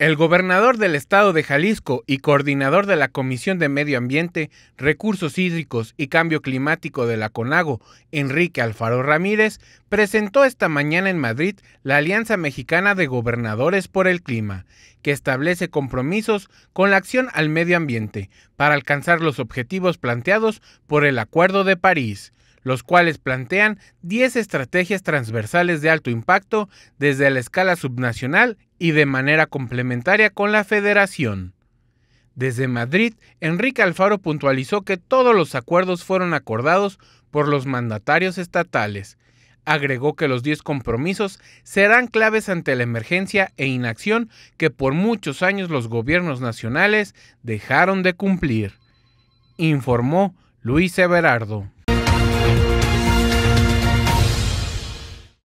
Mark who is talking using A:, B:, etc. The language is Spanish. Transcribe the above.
A: El gobernador del estado de Jalisco y coordinador de la Comisión de Medio Ambiente, Recursos Hídricos y Cambio Climático de la CONAGO, Enrique Alfaro Ramírez, presentó esta mañana en Madrid la Alianza Mexicana de Gobernadores por el Clima, que establece compromisos con la acción al medio ambiente para alcanzar los objetivos planteados por el Acuerdo de París los cuales plantean 10 estrategias transversales de alto impacto desde la escala subnacional y de manera complementaria con la federación. Desde Madrid, Enrique Alfaro puntualizó que todos los acuerdos fueron acordados por los mandatarios estatales. Agregó que los 10 compromisos serán claves ante la emergencia e inacción que por muchos años los gobiernos nacionales dejaron de cumplir. Informó Luis Everardo. Thank you.